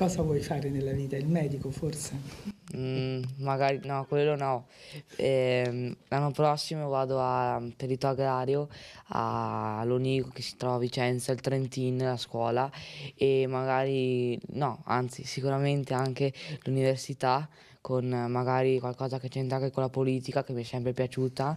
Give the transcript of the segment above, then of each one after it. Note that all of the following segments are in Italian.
Cosa vuoi fare nella vita? Il medico forse? Mm, magari no, quello no. Eh, l'anno prossimo vado a perito agrario a che si trova a Vicenza, il Trentin, la scuola e magari no, anzi sicuramente anche l'università con magari qualcosa che c'entra anche con la politica che mi è sempre piaciuta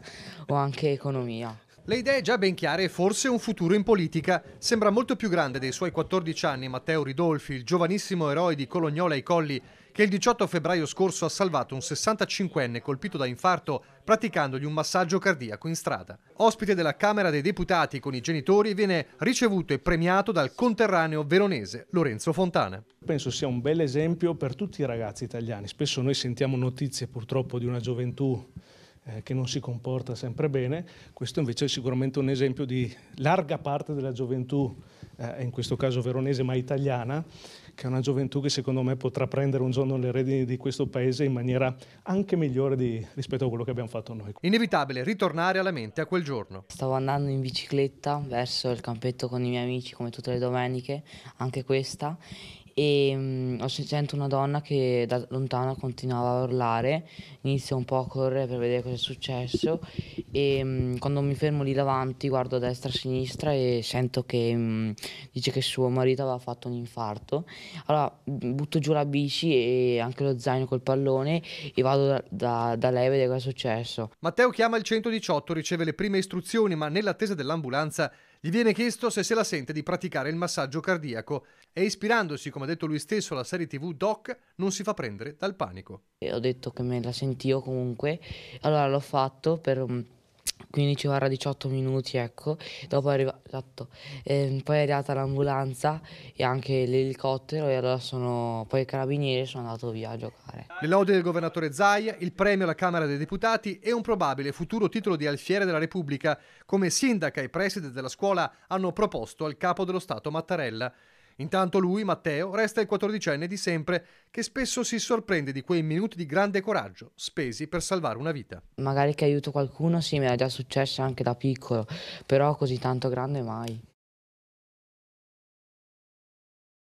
o anche economia. Le idee già ben chiare e forse un futuro in politica. Sembra molto più grande dei suoi 14 anni Matteo Ridolfi, il giovanissimo eroe di Colognola ai Colli, che il 18 febbraio scorso ha salvato un 65enne colpito da infarto praticandogli un massaggio cardiaco in strada. Ospite della Camera dei Deputati con i genitori, viene ricevuto e premiato dal conterraneo veronese Lorenzo Fontana. Penso sia un bel esempio per tutti i ragazzi italiani. Spesso noi sentiamo notizie purtroppo di una gioventù eh, che non si comporta sempre bene, questo invece è sicuramente un esempio di larga parte della gioventù, eh, in questo caso veronese ma italiana, che è una gioventù che secondo me potrà prendere un giorno le redini di questo paese in maniera anche migliore di, rispetto a quello che abbiamo fatto noi. Inevitabile ritornare alla mente a quel giorno. Stavo andando in bicicletta verso il campetto con i miei amici come tutte le domeniche, anche questa, e mm, ho sentito una donna che da lontano continuava a urlare, inizio un po' a correre per vedere cosa è successo e mm, quando mi fermo lì davanti guardo a destra e a sinistra e sento che mm, dice che suo marito aveva fatto un infarto. Allora butto giù la bici e anche lo zaino col pallone e vado da, da, da lei a vedere cosa è successo. Matteo chiama il 118, riceve le prime istruzioni ma nell'attesa dell'ambulanza gli viene chiesto se se la sente di praticare il massaggio cardiaco e ispirandosi, come ha detto lui stesso, alla serie TV Doc, non si fa prendere dal panico. E Ho detto che me la sentivo comunque, allora l'ho fatto per 15-18 minuti, ecco. Dopo è arrivato, esatto. Ehm, poi è arrivata l'ambulanza e anche l'elicottero e allora sono, poi i carabinieri sono andato via a giocare. Le lodi del governatore Zaia, il premio alla Camera dei Deputati e un probabile futuro titolo di alfiere della Repubblica, come sindaca e preside della scuola hanno proposto al capo dello Stato Mattarella. Intanto lui, Matteo, resta il quattordicenne di sempre che spesso si sorprende di quei minuti di grande coraggio spesi per salvare una vita. Magari che aiuto qualcuno, sì, mi è già successo anche da piccolo, però così tanto grande mai.